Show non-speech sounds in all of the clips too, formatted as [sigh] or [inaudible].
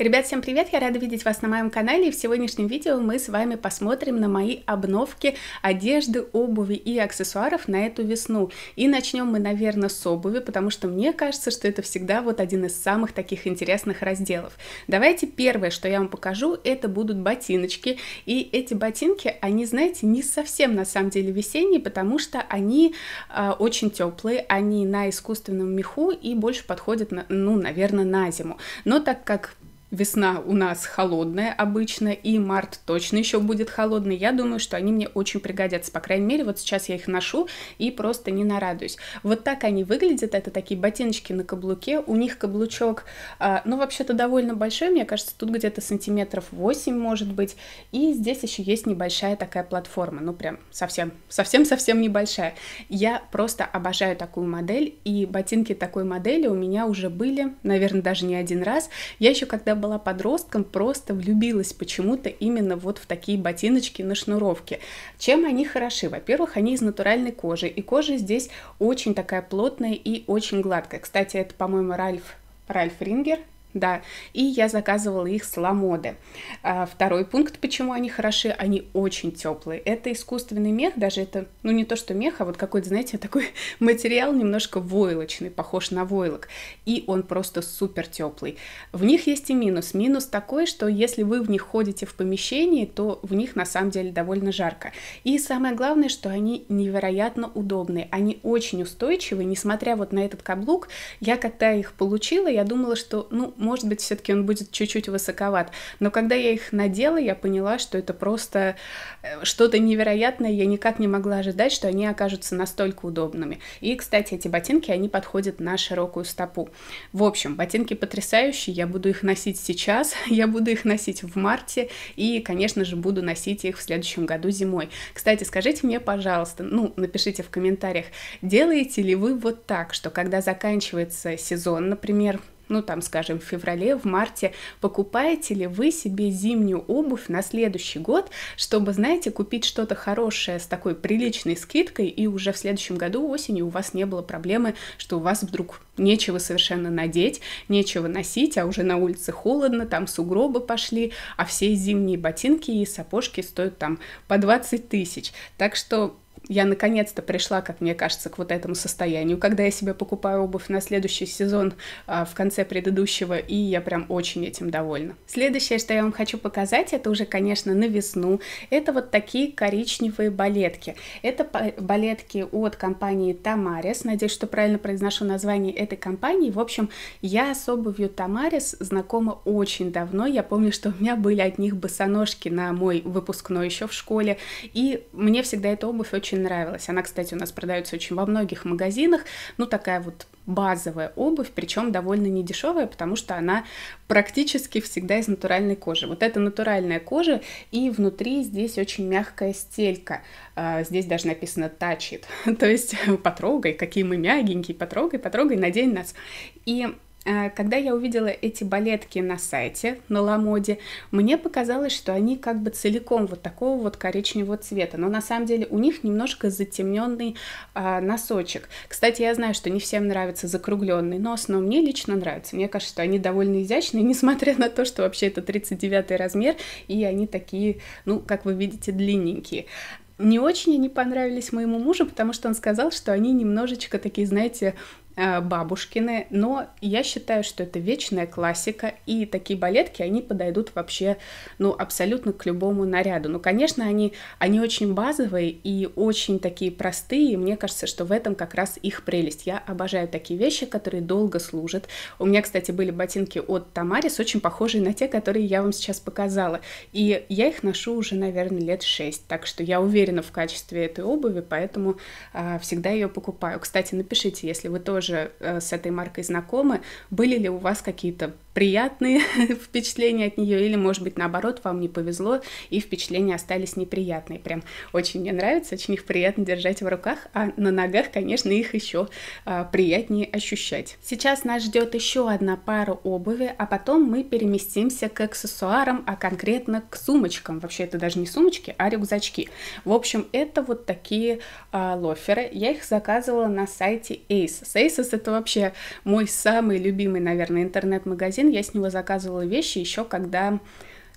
Ребят, всем привет! Я рада видеть вас на моем канале, и в сегодняшнем видео мы с вами посмотрим на мои обновки одежды, обуви и аксессуаров на эту весну. И начнем мы, наверное, с обуви, потому что мне кажется, что это всегда вот один из самых таких интересных разделов. Давайте первое, что я вам покажу, это будут ботиночки. И эти ботинки, они, знаете, не совсем на самом деле весенние, потому что они э, очень теплые, они на искусственном меху и больше подходят, на, ну, наверное, на зиму. Но так как Весна у нас холодная обычно, и март точно еще будет холодный. Я думаю, что они мне очень пригодятся. По крайней мере, вот сейчас я их ношу и просто не нарадуюсь. Вот так они выглядят. Это такие ботиночки на каблуке. У них каблучок, а, ну, вообще-то довольно большой. Мне кажется, тут где-то сантиметров 8, может быть. И здесь еще есть небольшая такая платформа. Ну, прям совсем, совсем-совсем небольшая. Я просто обожаю такую модель. И ботинки такой модели у меня уже были, наверное, даже не один раз. Я еще когда была подростком, просто влюбилась почему-то именно вот в такие ботиночки на шнуровке. Чем они хороши? Во-первых, они из натуральной кожи, и кожа здесь очень такая плотная и очень гладкая. Кстати, это, по-моему, Ральф Ральф Рингер да, и я заказывала их с Ламоды. А второй пункт, почему они хороши, они очень теплые. Это искусственный мех, даже это, ну не то что мех, а вот какой-то, знаете, [laughs] такой материал немножко войлочный, похож на войлок. И он просто супер теплый. В них есть и минус. Минус такой, что если вы в них ходите в помещении, то в них на самом деле довольно жарко. И самое главное, что они невероятно удобные. Они очень устойчивы, несмотря вот на этот каблук. Я когда их получила, я думала, что, ну, может быть, все-таки он будет чуть-чуть высоковат. Но когда я их надела, я поняла, что это просто э, что-то невероятное. Я никак не могла ожидать, что они окажутся настолько удобными. И, кстати, эти ботинки, они подходят на широкую стопу. В общем, ботинки потрясающие. Я буду их носить сейчас, [laughs] я буду их носить в марте и, конечно же, буду носить их в следующем году зимой. Кстати, скажите мне, пожалуйста, ну, напишите в комментариях, делаете ли вы вот так, что когда заканчивается сезон, например, ну там, скажем, в феврале, в марте, покупаете ли вы себе зимнюю обувь на следующий год, чтобы, знаете, купить что-то хорошее с такой приличной скидкой, и уже в следующем году осенью у вас не было проблемы, что у вас вдруг нечего совершенно надеть, нечего носить, а уже на улице холодно, там сугробы пошли, а все зимние ботинки и сапожки стоят там по 20 тысяч. Так что я наконец-то пришла, как мне кажется, к вот этому состоянию, когда я себе покупаю обувь на следующий сезон а, в конце предыдущего, и я прям очень этим довольна. Следующее, что я вам хочу показать, это уже, конечно, на весну. Это вот такие коричневые балетки. Это балетки от компании Tamaris. Надеюсь, что правильно произношу название этой компании. В общем, я с обувью Tamaris знакома очень давно. Я помню, что у меня были от них босоножки на мой выпускной еще в школе, и мне всегда эта обувь очень очень нравилась. Она, кстати, у нас продается очень во многих магазинах. Ну, такая вот базовая обувь, причем довольно недешевая, потому что она практически всегда из натуральной кожи. Вот это натуральная кожа, и внутри здесь очень мягкая стелька. А, здесь даже написано «тачит», [laughs] то есть потрогай, какие мы мягенькие, потрогай, потрогай, надень нас. И Э, когда я увидела эти балетки на сайте, на Ламоде, мне показалось, что они как бы целиком вот такого вот коричневого цвета, но на самом деле у них немножко затемненный а, носочек. Кстати, я знаю, что не всем нравится закругленный нос, но мне лично нравится. Мне кажется, что они довольно изящные, [laughs] несмотря на то, что вообще это 39 размер, и они такие, ну, как вы видите, длинненькие не очень они понравились моему мужу, потому что он сказал, что они немножечко такие, знаете, Э, бабушкины, но я считаю, что это вечная классика, и такие балетки, они подойдут вообще, ну, абсолютно к любому наряду. Ну, конечно, они, они очень базовые и очень такие простые, и мне кажется, что в этом как раз их прелесть. Я обожаю такие вещи, которые долго служат. У меня, кстати, были ботинки от Тамарис, очень похожие на те, которые я вам сейчас показала, и я их ношу уже, наверное, лет 6, так что я уверена в качестве этой обуви, поэтому а, всегда ее покупаю. Кстати, напишите, если вы тоже тоже э, с этой маркой знакомы. Были ли у вас какие-то приятные [laughs] впечатления от нее, или, может быть, наоборот, вам не повезло, и впечатления остались неприятные. Прям очень мне нравится, очень их приятно держать в руках, а на ногах, конечно, их еще а, приятнее ощущать. Сейчас нас ждет еще одна пара обуви, а потом мы переместимся к аксессуарам, а конкретно к сумочкам. Вообще, это даже не сумочки, а рюкзачки. В общем, это вот такие а, лоферы. Я их заказывала на сайте ASOS ASOS это вообще мой самый любимый, наверное, интернет-магазин, магазин, я с него заказывала вещи еще когда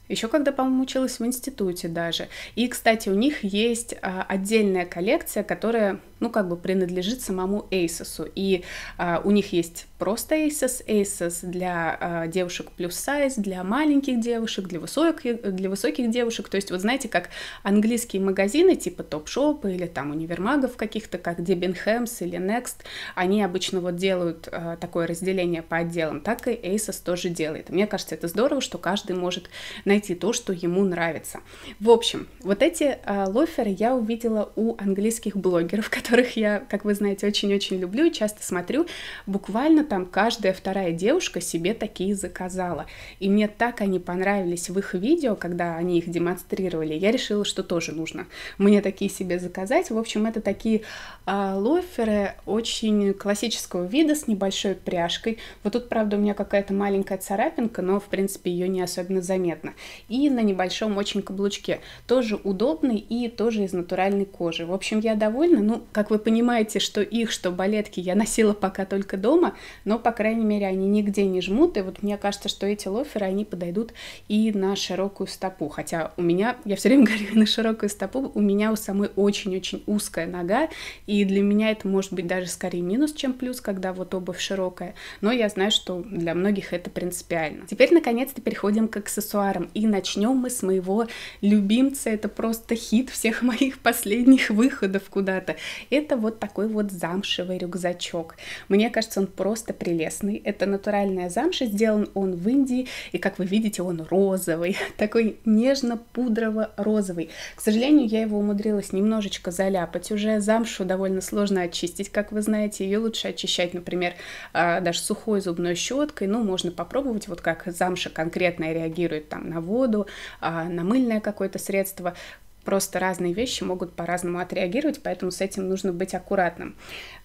еще когда, по-моему, училась в институте даже. И, кстати, у них есть а, отдельная коллекция, которая ну, как бы принадлежит самому ASUS. И а, у них есть просто ASUS, ASUS для а, девушек плюс сайз, для маленьких девушек, для высоких, для высоких девушек. То есть, вот знаете, как английские магазины типа Топшопа или там универмагов каких-то, как Дебенхэмс или Next, они обычно вот делают а, такое разделение по отделам, так и ASUS тоже делает. Мне кажется, это здорово, что каждый может найти то, что ему нравится. В общем, вот эти а, лоферы я увидела у английских блогеров, [laughs] которые которых я, как вы знаете, очень-очень люблю и часто смотрю, буквально там каждая вторая девушка себе такие заказала. И мне так они понравились в их видео, когда они их демонстрировали, я решила, что тоже нужно мне такие себе заказать. В общем, это такие э, лоферы очень классического вида с небольшой пряжкой. Вот тут, правда, у меня какая-то маленькая царапинка, но, в принципе, ее не особенно заметно. И на небольшом очень каблучке. Тоже удобный и тоже из натуральной кожи. В общем, я довольна. Ну, как вы понимаете, что их, что балетки я носила пока только дома, но, по крайней мере, они нигде не жмут, и вот мне кажется, что эти лоферы, они подойдут и на широкую стопу. Хотя у меня, я все время [laughs] говорю, на широкую стопу, у меня у самой очень-очень узкая нога, и для меня это может быть даже скорее минус, чем плюс, когда вот обувь широкая, но я знаю, что для многих это принципиально. Теперь, наконец-то, переходим к аксессуарам, и начнем мы с моего любимца, это просто хит всех [laughs] моих последних выходов куда-то. Это вот такой вот замшевый рюкзачок. Мне кажется, он просто прелестный. Это натуральная замша, сделан он в Индии, и, как вы видите, он розовый, [laughs] такой нежно-пудрово-розовый. К сожалению, я его умудрилась немножечко заляпать. Уже замшу довольно сложно очистить, как вы знаете. Ее лучше очищать, например, а, даже сухой зубной щеткой. Ну, можно попробовать, вот как замша конкретно реагирует там на воду, а, на мыльное какое-то средство. Просто разные вещи могут по-разному отреагировать, поэтому с этим нужно быть аккуратным.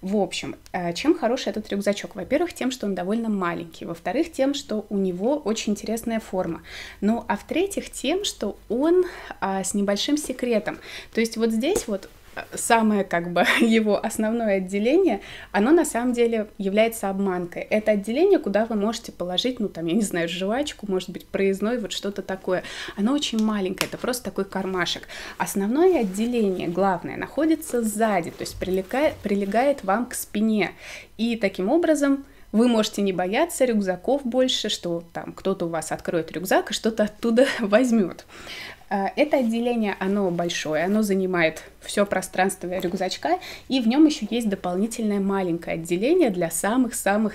В общем, э, чем хороший этот рюкзачок? Во-первых, тем, что он довольно маленький. Во-вторых, тем, что у него очень интересная форма. Ну, а в-третьих, тем, что он а, с небольшим секретом. То есть вот здесь вот самое как бы [laughs] его основное отделение, оно на самом деле является обманкой. Это отделение, куда вы можете положить, ну там, я не знаю, жвачку, может быть, проездной, вот что-то такое. Оно очень маленькое, это просто такой кармашек. Основное отделение, главное, находится сзади, то есть прилегает, прилегает вам к спине. И таким образом вы можете не бояться рюкзаков больше, что там кто-то у вас откроет рюкзак и что-то оттуда [laughs] возьмет. А, это отделение, оно большое, оно занимает все пространство рюкзачка, и в нем еще есть дополнительное маленькое отделение для самых-самых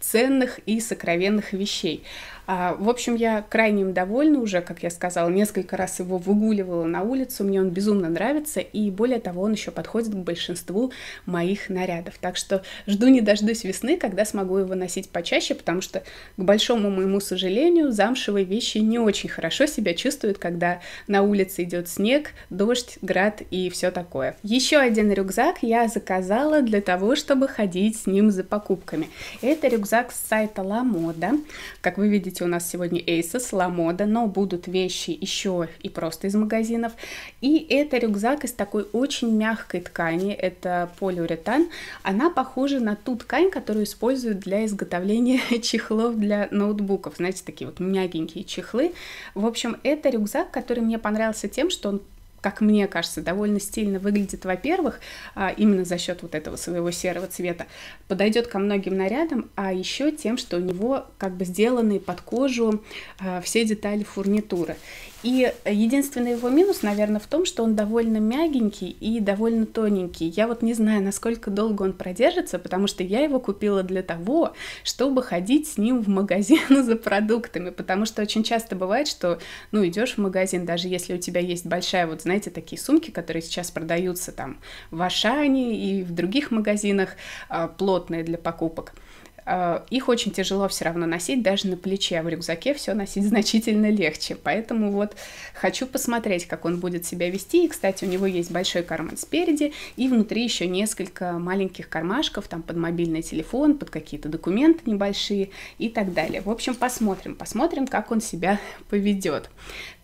ценных и сокровенных вещей. А, в общем, я крайне им довольна уже, как я сказала, несколько раз его выгуливала на улицу, мне он безумно нравится, и более того, он еще подходит к большинству моих нарядов. Так что жду не дождусь весны, когда смогу его носить почаще, потому что, к большому моему сожалению, замшевые вещи не очень хорошо себя чувствуют, когда на улице идет снег, дождь, град и все такое. Еще один рюкзак я заказала для того, чтобы ходить с ним за покупками. Это это рюкзак с сайта Ламода. Как вы видите, у нас сегодня Asos, Ламода, но будут вещи еще и просто из магазинов. И это рюкзак из такой очень мягкой ткани, это полиуретан. Она похожа на ту ткань, которую используют для изготовления [laughs] чехлов для ноутбуков. Знаете, такие вот мягенькие чехлы. В общем, это рюкзак, который мне понравился тем, что он как мне кажется, довольно стильно выглядит, во-первых, а, именно за счет вот этого своего серого цвета, подойдет ко многим нарядам, а еще тем, что у него как бы сделаны под кожу а, все детали фурнитуры. И единственный его минус, наверное, в том, что он довольно мягенький и довольно тоненький. Я вот не знаю, насколько долго он продержится, потому что я его купила для того, чтобы ходить с ним в магазин [laughs] за продуктами, потому что очень часто бывает, что, ну, идешь в магазин, даже если у тебя есть большая, вот, знаете, такие сумки, которые сейчас продаются там в Ашане и в других магазинах, а, плотные для покупок – Э, их очень тяжело все равно носить, даже на плече, а в рюкзаке все носить значительно легче. Поэтому вот хочу посмотреть, как он будет себя вести. И, кстати, у него есть большой карман спереди, и внутри еще несколько маленьких кармашков, там под мобильный телефон, под какие-то документы небольшие и так далее. В общем, посмотрим, посмотрим, как он себя [laughs] поведет.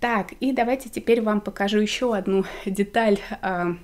Так, и давайте теперь вам покажу еще одну деталь а,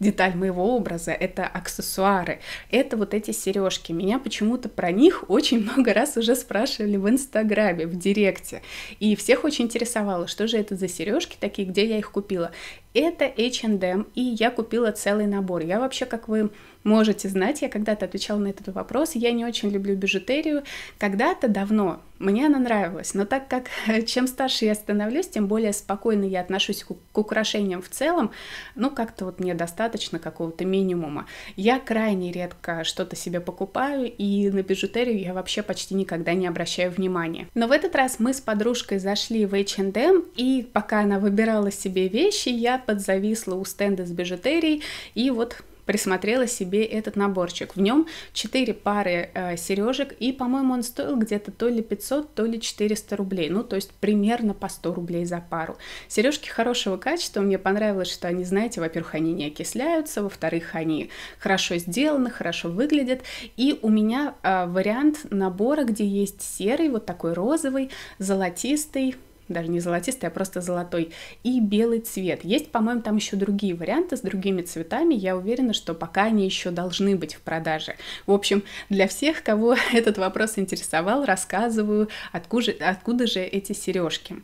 деталь моего образа, это аксессуары, это вот эти сережки. Меня почему-то про них очень много раз уже спрашивали в Инстаграме, в Директе. И всех очень интересовало, что же это за сережки такие, где я их купила. Это H&M, и я купила целый набор. Я вообще, как вы можете знать, я когда-то отвечала на этот вопрос, я не очень люблю бижутерию. Когда-то давно мне она нравилась, но так как э, чем старше я становлюсь, тем более спокойно я отношусь к украшениям в целом, ну как-то вот мне достаточно какого-то минимума. Я крайне редко что-то себе покупаю, и на бижутерию я вообще почти никогда не обращаю внимания. Но в этот раз мы с подружкой зашли в H&M, и пока она выбирала себе вещи, я подзависла у стенда с бижутерией, и вот присмотрела себе этот наборчик. В нем 4 пары э, сережек, и, по-моему, он стоил где-то то ли 500, то ли 400 рублей. Ну, то есть примерно по 100 рублей за пару. Сережки хорошего качества. Мне понравилось, что они, знаете, во-первых, они не окисляются, во-вторых, они хорошо сделаны, хорошо выглядят. И у меня э, вариант набора, где есть серый, вот такой розовый, золотистый, даже не золотистый, а просто золотой, и белый цвет. Есть, по-моему, там еще другие варианты с другими цветами, я уверена, что пока они еще должны быть в продаже. В общем, для всех, кого [laughs] этот вопрос интересовал, рассказываю, откуда же, откуда же эти сережки.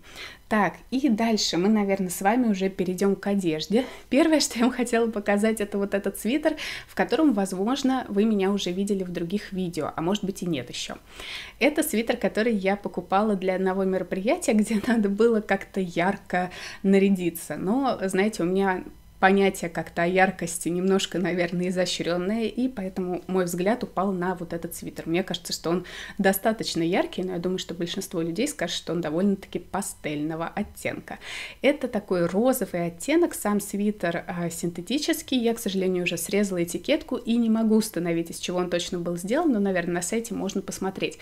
Так, и дальше мы, наверное, с вами уже перейдем к одежде. Первое, что я вам хотела показать, это вот этот свитер, в котором, возможно, вы меня уже видели в других видео, а может быть и нет еще. Это свитер, который я покупала для одного мероприятия, [laughs] где надо было как-то ярко нарядиться. Но, знаете, у меня понятие как-то о яркости немножко, наверное, изощренное, и поэтому мой взгляд упал на вот этот свитер. Мне кажется, что он достаточно яркий, но я думаю, что большинство людей скажет, что он довольно-таки пастельного оттенка. Это такой розовый оттенок, сам свитер э, синтетический, я, к сожалению, уже срезала этикетку и не могу установить, из чего он точно был сделан, но, наверное, на сайте можно посмотреть.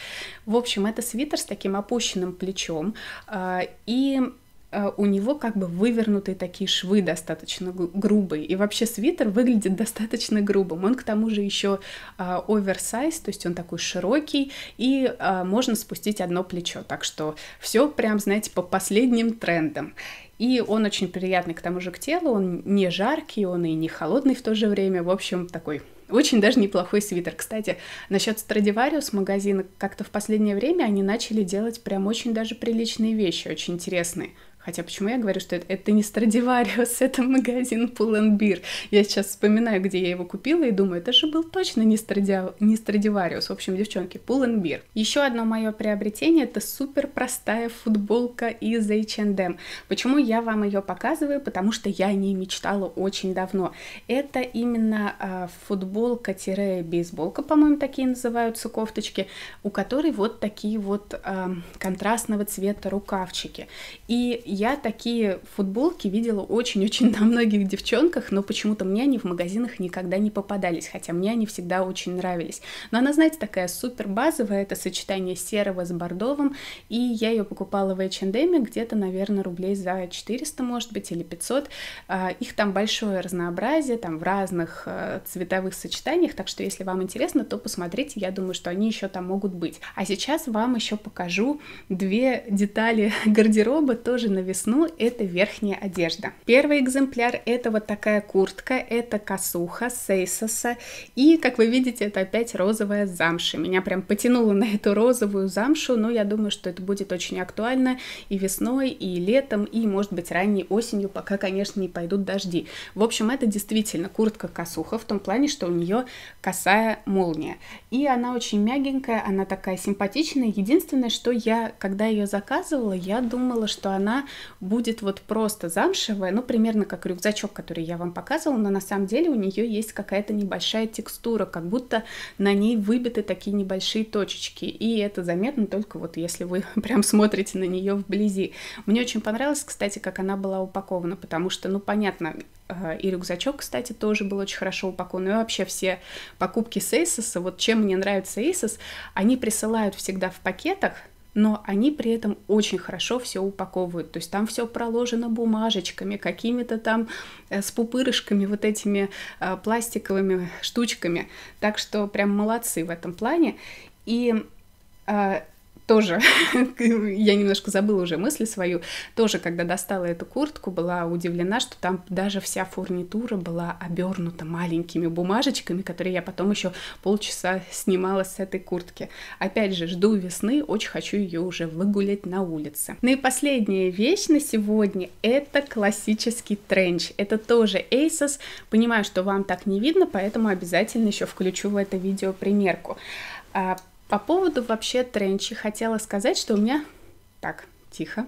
В общем, это свитер с таким опущенным плечом, э, и Э, у него как бы вывернутые такие швы достаточно грубые. И вообще свитер выглядит [laughs] достаточно грубым. Он к тому же еще э, а, оверсайз, то есть он такой широкий, и а, можно спустить одно плечо. Так что все прям, знаете, по последним трендам. И он очень приятный к тому же к телу, он не жаркий, он и не холодный в то же время. В общем, такой очень даже неплохой свитер. Кстати, насчет Страдивариус магазина, как-то в последнее время они начали делать прям очень даже приличные вещи, очень интересные. Хотя почему я говорю, что это, это не Страдивариус, [laughs] это магазин Пуленбир. Я сейчас вспоминаю, где я его купила и думаю, это же был точно не, Страдиа... не Страдивариус. В общем, девчонки, Пуленбир. Еще одно мое приобретение это супер простая футболка из H&M. Почему я вам ее показываю? Потому что я о ней мечтала очень давно. Это именно э, а, футболка-бейсболка, по-моему, такие называются кофточки, у которой вот такие вот э, контрастного цвета рукавчики. И я такие футболки видела очень-очень [laughs] на многих девчонках, но почему-то мне они в магазинах никогда не попадались, хотя мне они всегда очень нравились. Но она, знаете, такая супер базовая, это сочетание серого с бордовым, и я ее покупала в H&M где-то, наверное, рублей за 400, может быть, или 500. А, их там большое разнообразие, там в разных э, цветовых сочетаниях, так что если вам интересно, то посмотрите, я думаю, что они еще там могут быть. А сейчас вам еще покажу две детали [laughs] гардероба, тоже, наверное, весну – это верхняя одежда. Первый экземпляр – это вот такая куртка, это косуха Сейсоса, и, как вы видите, это опять розовая замша. Меня прям потянуло на эту розовую замшу, но я думаю, что это будет очень актуально и весной, и летом, и, может быть, ранней осенью, пока, конечно, не пойдут дожди. В общем, это действительно куртка-косуха в том плане, что у нее косая молния. И она очень мягенькая, она такая симпатичная. Единственное, что я, когда ее заказывала, я думала, что она будет вот просто замшевая, ну, примерно как рюкзачок, который я вам показывала, но на самом деле у нее есть какая-то небольшая текстура, как будто на ней выбиты такие небольшие точечки, и это заметно только вот если вы [laughs] прям смотрите на нее вблизи. Мне очень понравилось, кстати, как она была упакована, потому что, ну, понятно, э, и рюкзачок, кстати, тоже был очень хорошо упакован. И вообще все покупки с Asos, вот чем мне нравится Asos, они присылают всегда в пакетах но они при этом очень хорошо все упаковывают. То есть там все проложено бумажечками, какими-то там э, с пупырышками, вот этими э, пластиковыми штучками. Так что прям молодцы в этом плане. И э, тоже, [laughs] я немножко забыла уже мысль свою, тоже, когда достала эту куртку, была удивлена, что там даже вся фурнитура была обернута маленькими бумажечками, которые я потом еще полчаса снимала с этой куртки. Опять же, жду весны, очень хочу ее уже выгулять на улице. Ну и последняя вещь на сегодня — это классический тренч. Это тоже ASOS. Понимаю, что вам так не видно, поэтому обязательно еще включу в это видео примерку. А, по поводу вообще тренчи хотела сказать, что у меня... Так, тихо.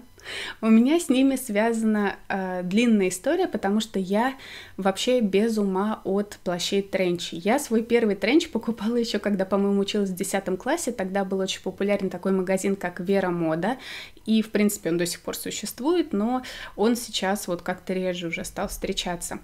У меня с ними связана э, длинная история, потому что я вообще без ума от плащей тренчи. Я свой первый тренч покупала еще, когда, по-моему, училась в 10 классе. Тогда был очень популярен такой магазин, как Вера Мода. И, в принципе, он до сих пор существует, но он сейчас вот как-то реже уже стал встречаться.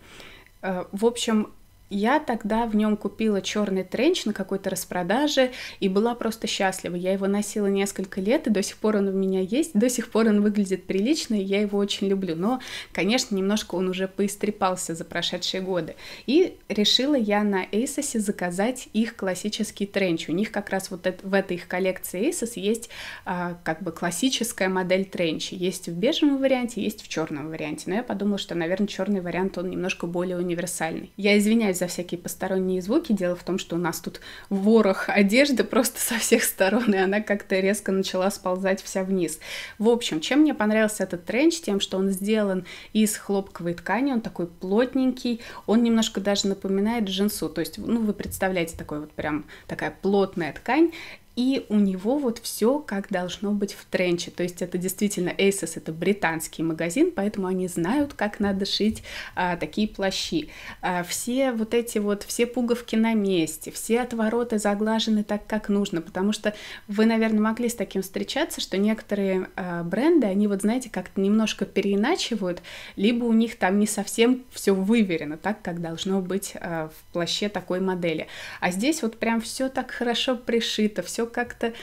Э, в общем, я тогда в нем купила черный тренч на какой-то распродаже и была просто счастлива. Я его носила несколько лет, и до сих пор он у меня есть, до сих пор он выглядит прилично, и я его очень люблю. Но, конечно, немножко он уже поистрепался за прошедшие годы. И решила я на Asos заказать их классический тренч. У них как раз вот это, в этой их коллекции Asos есть а, как бы классическая модель тренча. Есть в бежевом варианте, есть в черном варианте. Но я подумала, что, наверное, черный вариант, он немножко более универсальный. Я извиняюсь за всякие посторонние звуки. Дело в том, что у нас тут ворох одежды [laughs] просто со всех сторон, и она как-то резко начала сползать вся вниз. В общем, чем мне понравился этот тренч? Тем, что он сделан из хлопковой ткани, он такой плотненький, он немножко даже напоминает джинсу. То есть, ну, вы представляете, такой вот прям такая плотная ткань, и у него вот все как должно быть в тренче. То есть это действительно Asos, это британский магазин, поэтому они знают, как надо шить а, такие плащи. А, все вот эти вот, все пуговки на месте, все отвороты заглажены так, как нужно, потому что вы, наверное, могли с таким встречаться, что некоторые а, бренды, они вот, знаете, как-то немножко переиначивают, либо у них там не совсем все выверено так, как должно быть а, в плаще такой модели. А здесь вот прям все так хорошо пришито, все все как-то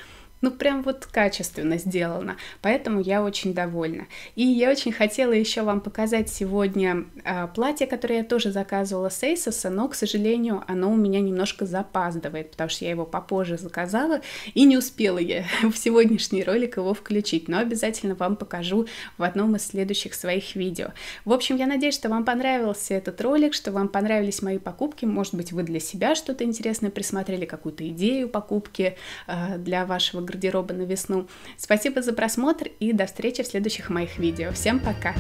ну прям вот качественно сделано, поэтому я очень довольна. И я очень хотела еще вам показать сегодня э, платье, которое я тоже заказывала с Эйсоса, но, к сожалению, оно у меня немножко запаздывает, потому что я его попозже заказала и не успела я [laughs] в сегодняшний ролик его включить, но обязательно вам покажу в одном из следующих своих видео. В общем, я надеюсь, что вам понравился этот ролик, что вам понравились мои покупки, может быть, вы для себя что-то интересное присмотрели, какую-то идею покупки э, для вашего гардероба на весну. Спасибо за просмотр и до встречи в следующих моих видео. Всем пока!